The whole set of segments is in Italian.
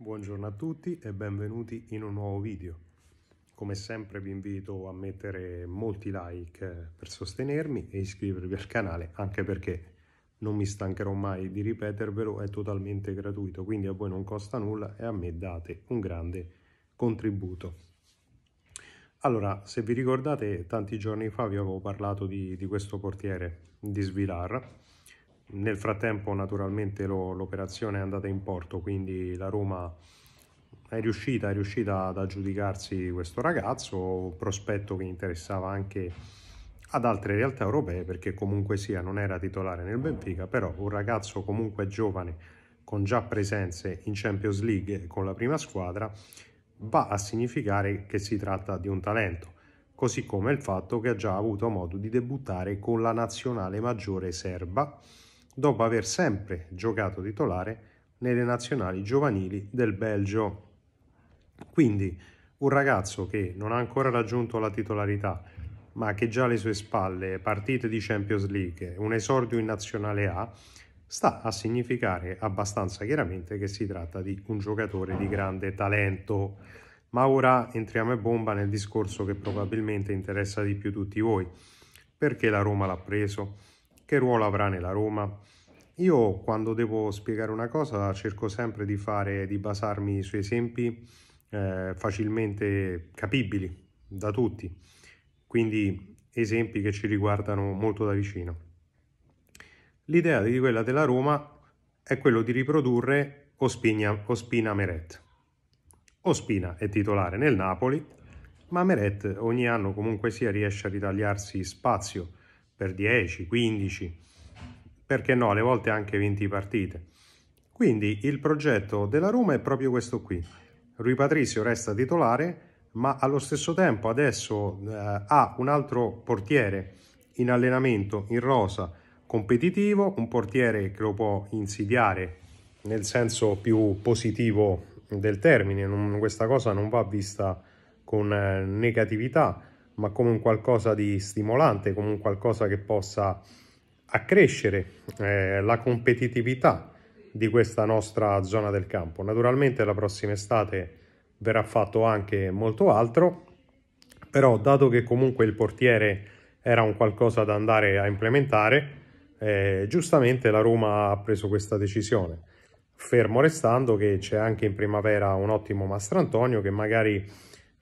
Buongiorno a tutti e benvenuti in un nuovo video. Come sempre vi invito a mettere molti like per sostenermi e iscrivervi al canale anche perché non mi stancherò mai di ripetervelo, è totalmente gratuito, quindi a voi non costa nulla e a me date un grande contributo. Allora, se vi ricordate, tanti giorni fa vi avevo parlato di, di questo portiere di Svilar, nel frattempo naturalmente lo, l'operazione è andata in porto, quindi la Roma è riuscita, è riuscita ad aggiudicarsi questo ragazzo, prospetto che interessava anche ad altre realtà europee perché comunque sia non era titolare nel Benfica, però un ragazzo comunque giovane con già presenze in Champions League con la prima squadra va a significare che si tratta di un talento, così come il fatto che ha già avuto modo di debuttare con la nazionale maggiore serba dopo aver sempre giocato titolare nelle nazionali giovanili del Belgio. Quindi un ragazzo che non ha ancora raggiunto la titolarità, ma che già alle sue spalle partite di Champions League, un esordio in Nazionale A, sta a significare abbastanza chiaramente che si tratta di un giocatore di grande talento. Ma ora entriamo e bomba nel discorso che probabilmente interessa di più tutti voi. Perché la Roma l'ha preso? che ruolo avrà nella Roma? Io quando devo spiegare una cosa cerco sempre di, fare, di basarmi su esempi eh, facilmente capibili da tutti, quindi esempi che ci riguardano molto da vicino. L'idea di quella della Roma è quello di riprodurre Ospina, Ospina Meret. Ospina è titolare nel Napoli, ma Meret ogni anno comunque sia riesce a ritagliarsi spazio per 10, 15, perché no, alle volte anche 20 partite. Quindi il progetto della Roma è proprio questo qui. Rui Patricio resta titolare, ma allo stesso tempo adesso eh, ha un altro portiere in allenamento, in rosa, competitivo, un portiere che lo può insidiare nel senso più positivo del termine, non, questa cosa non va vista con eh, negatività, ma come un qualcosa di stimolante, come un qualcosa che possa accrescere eh, la competitività di questa nostra zona del campo. Naturalmente la prossima estate verrà fatto anche molto altro, però dato che comunque il portiere era un qualcosa da andare a implementare, eh, giustamente la Roma ha preso questa decisione. Fermo restando che c'è anche in primavera un ottimo Mastrantonio che magari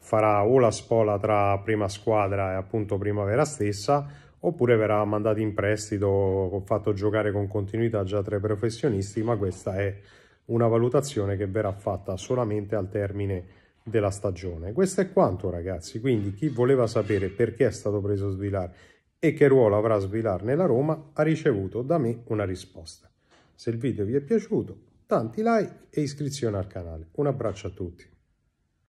farà o la spola tra prima squadra e appunto primavera stessa oppure verrà mandato in prestito o fatto giocare con continuità già tra i professionisti ma questa è una valutazione che verrà fatta solamente al termine della stagione questo è quanto ragazzi quindi chi voleva sapere perché è stato preso Svilar e che ruolo avrà Svilar nella Roma ha ricevuto da me una risposta se il video vi è piaciuto tanti like e iscrizione al canale un abbraccio a tutti